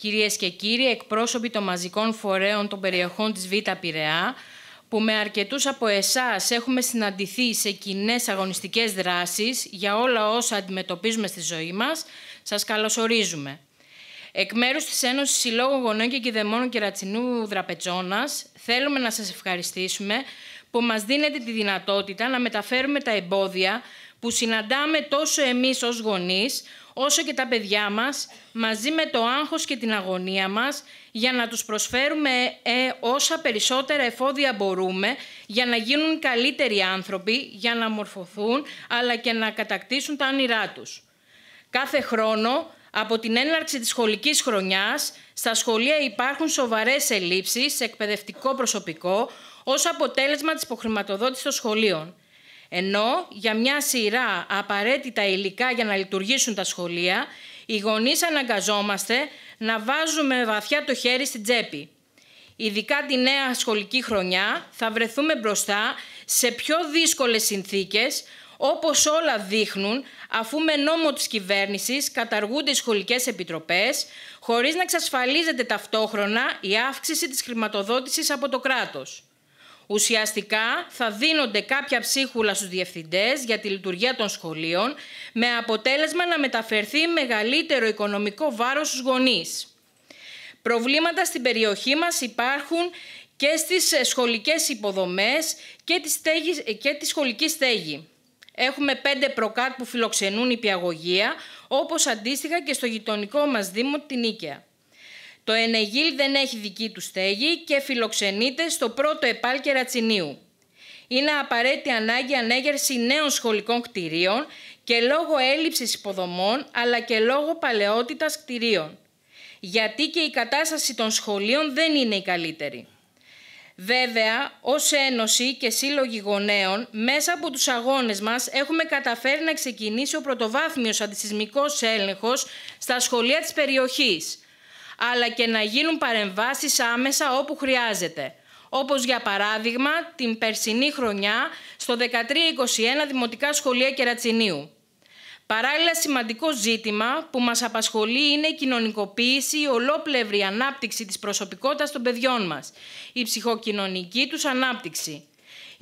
Κυρίες και κύριοι, εκπρόσωποι των μαζικών φορέων των περιοχών της Β' Πειραιά, που με αρκετούς από εσάς έχουμε συναντηθεί σε κοινές αγωνιστικές δράσεις για όλα όσα αντιμετωπίζουμε στη ζωή μας, σας καλωσορίζουμε. Εκ μέρους της Ένωσης Συλλόγων Γονέων και Κυδεμόνων Κερατσινού Δραπετζώνας, θέλουμε να σας ευχαριστήσουμε που μας δίνετε τη δυνατότητα να μεταφέρουμε τα εμπόδια που συναντάμε τόσο εμείς ως γονείς, όσο και τα παιδιά μας, μαζί με το άγχος και την αγωνία μας, για να τους προσφέρουμε ε, όσα περισσότερα εφόδια μπορούμε, για να γίνουν καλύτεροι άνθρωποι, για να μορφωθούν, αλλά και να κατακτήσουν τα όνειρά τους. Κάθε χρόνο, από την έναρξη της σχολικής χρονιάς, στα σχολεία υπάρχουν σοβαρές ελλείψεις σε εκπαιδευτικό προσωπικό, ως αποτέλεσμα της υποχρηματοδότησης των σχολείων. Ενώ για μια σειρά απαραίτητα υλικά για να λειτουργήσουν τα σχολεία, οι γονείς αναγκαζόμαστε να βάζουμε βαθιά το χέρι στην τσέπη. Ειδικά τη νέα σχολική χρονιά θα βρεθούμε μπροστά σε πιο δύσκολες συνθήκες, όπως όλα δείχνουν, αφού με νόμο της κυβέρνησης καταργούνται οι σχολικές επιτροπές, χωρίς να εξασφαλίζεται ταυτόχρονα η αύξηση της χρηματοδότησης από το κράτος. Ουσιαστικά θα δίνονται κάποια ψίχουλα στους διευθυντές για τη λειτουργία των σχολείων με αποτέλεσμα να μεταφερθεί μεγαλύτερο οικονομικό βάρος στους γονείς. Προβλήματα στην περιοχή μας υπάρχουν και στις ε, σχολικές υποδομές και τη, στέγη, ε, σχολική στέγη. Έχουμε πέντε προκάτ που φιλοξενούν υπηαγωγία, όπως αντίστοιχα και στο γειτονικό μας Δήμο την Ίκαια. Το Ενεγίλ δεν έχει δική του στέγη και φιλοξενείται στο πρώτο επάλ Κερατσινίου. Είναι απαραίτητη ανάγκη ανέγερση νέων σχολικών κτηρίων και λόγω έλλειψης υποδομών αλλά και λόγω παλαιότητας κτηρίων. Γιατί και η κατάσταση των σχολείων δεν είναι η καλύτερη. Βέβαια, ως Ένωση και Σύλλογοι Γονέων, μέσα από τους αγώνες μας έχουμε καταφέρει να ξεκινήσει ο πρωτοβάθμιος αντισυσμικός έλεγχος στα σχολεία της περιοχής αλλά και να γίνουν παρεμβάσεις άμεσα όπου χρειάζεται. Όπως για παράδειγμα την περσινή χρονιά στο 1321 Δημοτικά Σχολεία Κερατσινίου. Παράλληλα σημαντικό ζήτημα που μας απασχολεί είναι η κοινωνικοποίηση, η ολόπλευρη ανάπτυξη της προσωπικότητας των παιδιών μας, η ψυχοκοινωνική τους ανάπτυξη.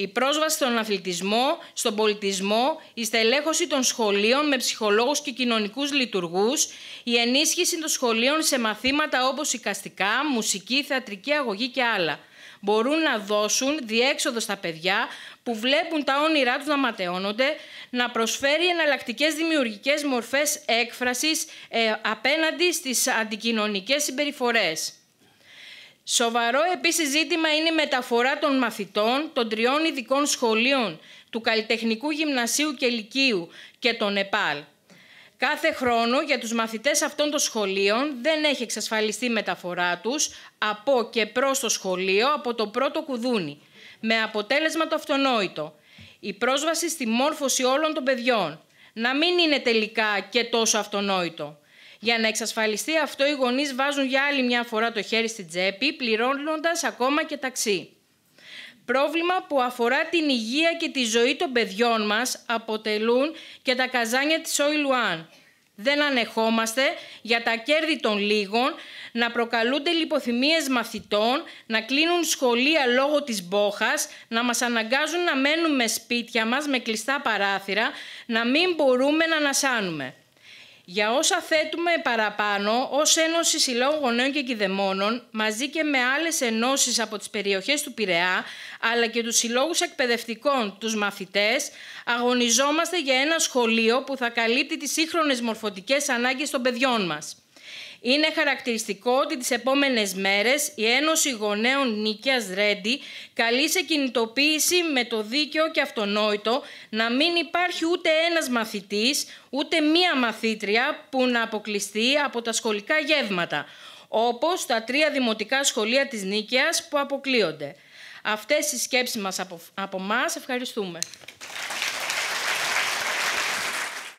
Η πρόσβαση στον αθλητισμό, στον πολιτισμό, η στελέχωση των σχολείων με ψυχολόγους και κοινωνικούς λειτουργούς, η ενίσχυση των σχολείων σε μαθήματα όπως οικαστικά, μουσική, θεατρική αγωγή και άλλα μπορούν να δώσουν διέξοδο στα παιδιά που βλέπουν τα όνειρά τους να ματαιώνονται, να προσφέρει εναλλακτικές δημιουργικές μορφές έκφρασης ε, απέναντι στις αντικοινωνικές συμπεριφορές. Σοβαρό επίσης ζήτημα είναι η μεταφορά των μαθητών των τριών ειδικών σχολείων του Καλλιτεχνικού Γυμνασίου και Λυκείου και των ΕΠΑΛ. Κάθε χρόνο για τους μαθητές αυτών των σχολείων δεν έχει εξασφαλιστεί μεταφορά τους από και προς το σχολείο από το πρώτο κουδούνι, με αποτέλεσμα το αυτονόητο. Η πρόσβαση στη μόρφωση όλων των παιδιών να μην είναι τελικά και τόσο αυτονόητο. Για να εξασφαλιστεί αυτό, οι γονείς βάζουν για άλλη μια φορά το χέρι στην τσέπη, πληρώνοντας ακόμα και ταξί. Πρόβλημα που αφορά την υγεία και τη ζωή των παιδιών μας αποτελούν και τα καζάνια της One. Δεν ανεχόμαστε για τα κέρδη των λίγων να προκαλούνται λιποθυμίες μαθητών, να κλείνουν σχολεία λόγω της μπόχας, να μας αναγκάζουν να μένουμε σπίτια μας με κλειστά παράθυρα, να μην μπορούμε να ανασάνουμε για όσα θέτουμε παραπάνω ως Ένωση Συλλόγου Γονέων και Κυδεμόνων, μαζί και με άλλες ενώσεις από τις περιοχές του Πειραιά, αλλά και τους συλλόγους εκπαιδευτικών, τους μαθητές, αγωνιζόμαστε για ένα σχολείο που θα καλύπτει τις σύγχρονες μορφωτικές ανάγκες των παιδιών μας. Είναι χαρακτηριστικό ότι τις επόμενες μέρες η Ένωση Γονέων Νίκιας Ρέντι καλεί σε κινητοποίηση με το δίκαιο και αυτονόητο να μην υπάρχει ούτε ένας μαθητής, ούτε μία μαθήτρια που να αποκλειστεί από τα σχολικά γεύματα, όπως τα τρία δημοτικά σχολεία της Νίκαιας που αποκλείονται. Αυτές οι σκέψεις μας από, από Ευχαριστούμε.